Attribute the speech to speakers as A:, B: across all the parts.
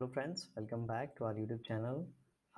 A: hello friends welcome back to our YouTube channel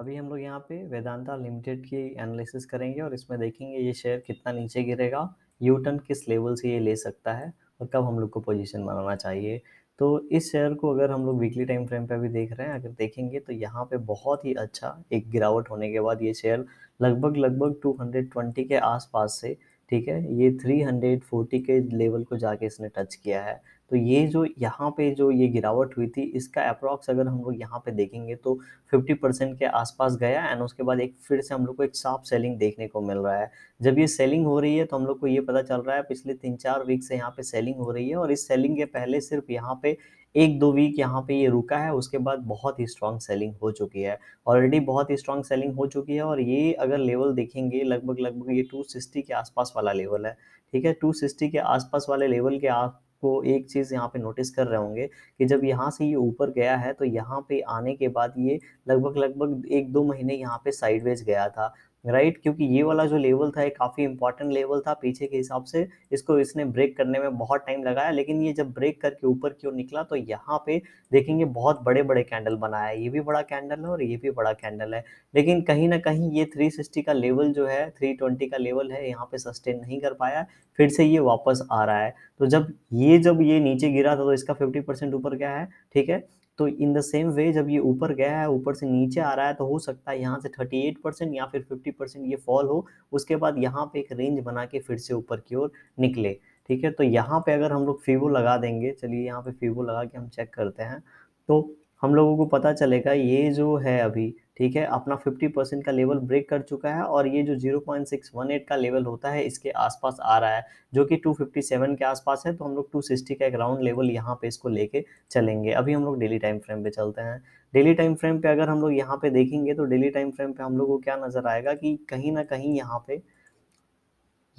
A: अभी हम लोग यहाँ पे वेदांता लिमिटेड की एनालिसिस करेंगे और इसमें देखेंगे ये शेयर कितना नीचे गिरेगा यू टर्न किस लेवल से ये ले सकता है और कब हम लोग को पोजीशन बनाना चाहिए तो इस शेयर को अगर हम लोग वीकली टाइम फ्रेम पे भी देख रहे हैं अगर देखेंगे तो यहाँ पे बहुत ही अच्छा एक गिरावट होने के बाद ये शेयर लगभग लगभग 220 के आसपास से ठीक है ये 340 के लेवल को जाके इसने टच किया है तो ये जो यहाँ पे जो ये गिरावट हुई थी इसका अप्रॉक्स अगर हम लोग यहाँ पे देखेंगे तो 50 परसेंट के आसपास गया एंड उसके बाद एक फिर से हम लोग को एक साफ सेलिंग देखने को मिल रहा है जब ये सेलिंग हो रही है तो हम लोग को ये पता चल रहा है पिछले तीन चार वीक से यहाँ पे सेलिंग हो रही है और इस सेलिंग के पहले सिर्फ यहाँ पे एक दो वीक यहाँ पे ये रुका है उसके बाद बहुत ही स्ट्रांग सेलिंग हो चुकी है ऑलरेडी बहुत ही स्ट्रांग सेलिंग हो चुकी है और ये अगर लेवल देखेंगे लगभग लगभग ये 260 के आसपास वाला लेवल है ठीक है 260 के आसपास वाले लेवल के आप आपको एक चीज़ यहाँ पे नोटिस कर रहे होंगे कि जब यहाँ से ये ऊपर गया है तो यहाँ पे आने के बाद ये लगभग लगभग एक दो महीने यहाँ पे साइडवेज गया था राइट क्योंकि ये वाला जो लेवल था ये काफ़ी इंपॉर्टेंट लेवल था पीछे के हिसाब से इसको इसने ब्रेक करने में बहुत टाइम लगाया लेकिन ये जब ब्रेक करके ऊपर की ओर निकला तो यहाँ पे देखेंगे बहुत बड़े बड़े कैंडल बनाया है ये भी बड़ा कैंडल है और ये भी बड़ा कैंडल है लेकिन कहीं ना कहीं ये थ्री का लेवल जो है थ्री का लेवल है यहाँ पे सस्टेन नहीं कर पाया फिर से ये वापस आ रहा है तो जब ये जब ये नीचे गिरा था तो इसका फिफ्टी ऊपर क्या है ठीक है तो इन द सेम वे जब ये ऊपर गया है ऊपर से नीचे आ रहा है तो हो सकता है यहाँ से 38 परसेंट या फिर 50 परसेंट ये फॉल हो उसके बाद यहाँ पे एक रेंज बना के फिर से ऊपर की ओर निकले ठीक है तो यहाँ पे अगर हम लोग फीवो लगा देंगे चलिए यहाँ पे फीवो लगा के हम चेक करते हैं तो हम लोगों को पता चलेगा ये जो है अभी ठीक है अपना 50 परसेंट का लेवल ब्रेक कर चुका है और ये जो 0.618 का लेवल होता है इसके आसपास आ रहा है जो कि 257 के आसपास है तो हम लोग 260 का एक राउंड लेवल यहाँ पे इसको लेके चलेंगे अभी हम लोग डेली टाइम फ्रेम पे चलते हैं डेली टाइम फ्रेम पे अगर हम लोग यहाँ पे देखेंगे तो डेली टाइम फ्रेम पे हम लोग को क्या नज़र आएगा कि कहीं ना कहीं यहाँ पे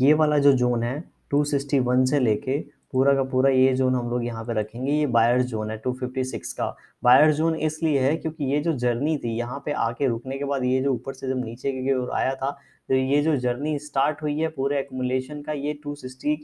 A: ये वाला जो जोन है टू से लेके पूरा का पूरा ये जोन हम लोग यहाँ पे रखेंगे ये बायर जोन है 256 का बायर जोन इसलिए है क्योंकि ये जो जर्नी थी यहाँ पे आके रुकने के बाद ये जो ऊपर से जब नीचे की ओर आया था तो ये जो जर्नी स्टार्ट हुई है पूरे एकुमुलेशन का ये टू सिक्सटी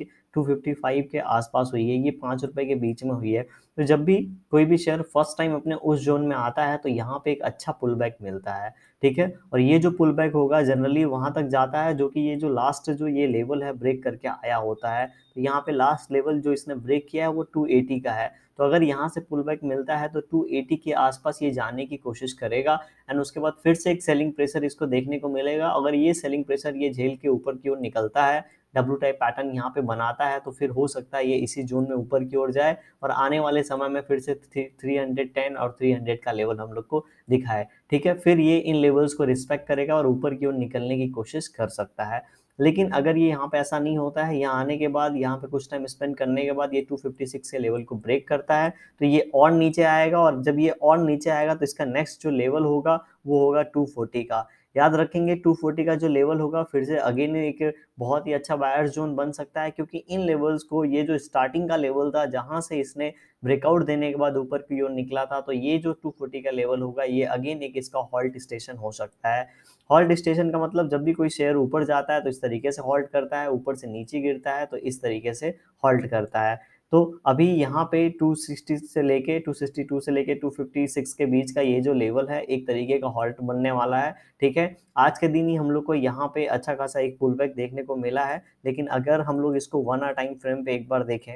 A: के फाइव के आसपास हुई है ये पाँच रुपए के बीच में हुई है तो जब भी कोई भी शेयर फर्स्ट टाइम अपने उस जोन में आता है तो यहाँ पे एक अच्छा पुल बैक मिलता है ठीक है और ये जो पुल बैक होगा जनरली वहाँ तक जाता है जो कि ये जो लास्ट जो ये लेवल है ब्रेक करके आया होता है तो यहाँ पे लास्ट लेवल जो इसने ब्रेक किया है वो एटी का है तो अगर यहाँ से पुल बैक मिलता है तो टू 280 के आसपास ये जाने की कोशिश करेगा एंड उसके बाद फिर से एक सेलिंग प्रेशर इसको देखने को मिलेगा अगर ये सेलिंग प्रेशर ये झेल के ऊपर की ओर निकलता है डब्लू टाइप पैटर्न यहाँ पे बनाता है तो फिर हो सकता है ये इसी जोन में ऊपर की ओर जाए और आने वाले समय में फिर से थ्री हंड्रेड टेन और थ्री हंड्रेड का लेवल हम लोग को दिखाए ठीक है फिर ये इन लेवल्स को रिस्पेक्ट करेगा और ऊपर की ओर निकलने की कोशिश कर सकता है लेकिन अगर ये यहाँ पे ऐसा नहीं होता है यहाँ आने के बाद यहाँ पे कुछ टाइम स्पेंड करने के बाद ये 256 के लेवल को ब्रेक करता है तो ये और नीचे आएगा और जब ये और नीचे आएगा तो इसका नेक्स्ट जो लेवल होगा वो होगा 240 का याद रखेंगे 240 का जो लेवल होगा फिर से अगेन एक बहुत ही अच्छा बायर्स जोन बन सकता है क्योंकि इन लेवल्स को ये जो स्टार्टिंग का लेवल था जहाँ से इसने ब्रेकआउट देने के बाद ऊपर की ओर निकला था तो ये जो 240 का लेवल होगा ये अगेन एक इसका हॉल्ट स्टेशन हो सकता है हॉल्ट स्टेशन का मतलब जब भी कोई शेयर ऊपर जाता है तो इस तरीके से हॉल्ट करता है ऊपर से नीचे गिरता है तो इस तरीके से हॉल्ट करता है तो अभी यहाँ पे 260 से लेके 262 से लेके 256 के बीच का ये जो लेवल है एक तरीके का हॉल्ट बनने वाला है ठीक है आज के दिन ही हम लोग को यहाँ पे अच्छा खासा एक पुल बैक देखने को मिला है लेकिन अगर हम लोग इसको वन आर टाइम फ्रेम पे एक बार देखें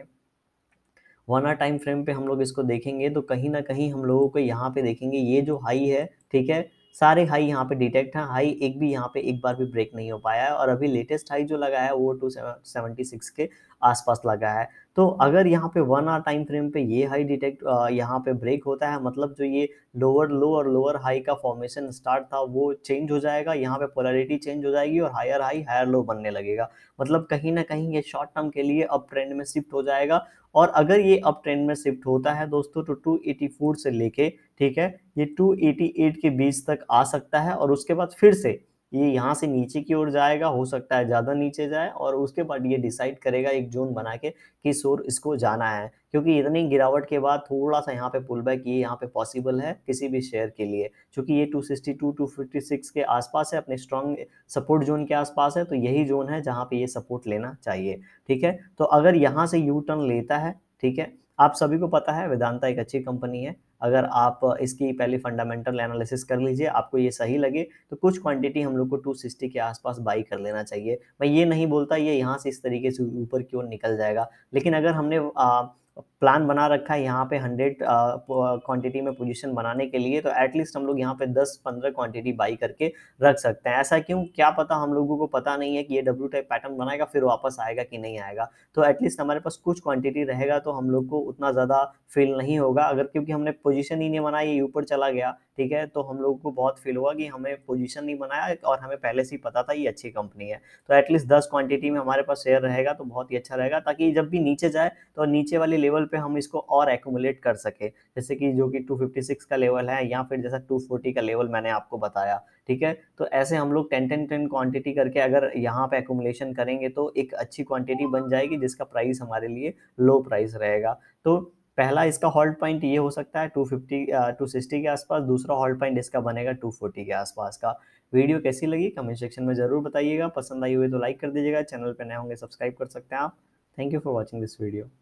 A: वन आर टाइम फ्रेम पे हम लोग इसको देखेंगे तो कहीं ना कहीं हम लोगों को यहाँ पे देखेंगे ये जो हाई है ठीक है सारे हाई यहाँ पे डिटेक्ट हैं हाई एक भी यहाँ पे एक बार भी ब्रेक नहीं हो पाया है और अभी लेटेस्ट हाई जो लगा है वो टू सेवेंटी सिक्स के आसपास लगा है तो अगर यहाँ पे वन आर टाइम फ्रेम पे ये हाई डिटेक्ट यहाँ पे ब्रेक होता है मतलब जो ये लोअर लो और लोअर हाई का फॉर्मेशन स्टार्ट था वो चेंज हो जाएगा यहाँ पे पोलरिटी चेंज हो जाएगी और हायर हाई हायर लो बनने लगेगा मतलब कहीं ना कहीं ये शॉर्ट टर्म के लिए अप ट्रेंड में शिफ्ट हो जाएगा और अगर ये अप ट्रेंड में शिफ्ट होता है दोस्तों तो फोर से लेके ठीक है ये एट के बीच तक आ सकता है और उसके बाद फिर से ये यहाँ से नीचे की ओर जाएगा हो सकता है ज़्यादा नीचे जाए और उसके बाद ये डिसाइड करेगा एक जोन बना के किस ओर इसको जाना है क्योंकि इतनी गिरावट के बाद थोड़ा सा यहाँ पे पुल बैक ये यहाँ पे पॉसिबल है किसी भी शेयर के लिए क्योंकि ये 262 256 के आसपास है अपने स्ट्रॉन्ग सपोर्ट जोन के आसपास है तो यही जोन है जहाँ पे ये सपोर्ट लेना चाहिए ठीक है तो अगर यहाँ से यू टर्न लेता है ठीक है आप सभी को पता है वेदांता एक अच्छी कंपनी है अगर आप इसकी पहले फंडामेंटल एनालिसिस कर लीजिए आपको ये सही लगे तो कुछ क्वांटिटी हम लोग को 260 के आसपास बाई कर लेना चाहिए मैं ये नहीं बोलता ये यहाँ से इस तरीके से ऊपर की ओर निकल जाएगा लेकिन अगर हमने आ, प्लान बना रखा है यहाँ पे हंड्रेड क्वांटिटी में पोजीशन बनाने के लिए तो एटलीस्ट हम लोग यहाँ पे दस पंद्रह क्वांटिटी बाई करके रख सकते हैं ऐसा क्यों क्या पता हम लोगों को पता नहीं है कि ये डब्ल्यू टाइप पैटर्न बनाएगा फिर वापस आएगा कि नहीं आएगा तो एटलीस्ट हमारे पास कुछ क्वांटिटी रहेगा तो हम लोग को उतना ज़्यादा फील नहीं होगा अगर क्योंकि हमने पोजिशन ही नहीं बनाई ये ऊपर चला गया ठीक है तो हम लोगों को बहुत फील हुआ कि हमें पोजीशन नहीं बनाया और हमें पहले से ही पता था ये अच्छी कंपनी है तो एटलीस्ट दस क्वांटिटी में हमारे पास शेयर रहेगा तो बहुत ही अच्छा रहेगा ताकि जब भी नीचे जाए तो नीचे वाले लेवल पे हम इसको और एकोमुलेट कर सके जैसे कि जो कि 256 का लेवल है या फिर जैसा 240 का लेवल मैंने आपको बताया ठीक है तो ऐसे हम लोग टेन टेन टेन क्वांटिटी करके अगर यहाँ पे एकोमुलेशन करेंगे तो एक अच्छी क्वांटिटी बन जाएगी जिसका प्राइस हमारे लिए लो प्राइस रहेगा तो पहला इसका हॉल्ट पॉइंट ये हो सकता है 250 260 के आसपास दूसरा हॉल्ट पॉइंट इसका बनेगा 240 के आसपास का वीडियो कैसी लगी कमेंट सेक्शन में ज़रूर बताइएगा पसंद आई हुई तो लाइक कर दीजिएगा चैनल पर नए होंगे सब्सक्राइब कर सकते हैं आप thank you for watching this video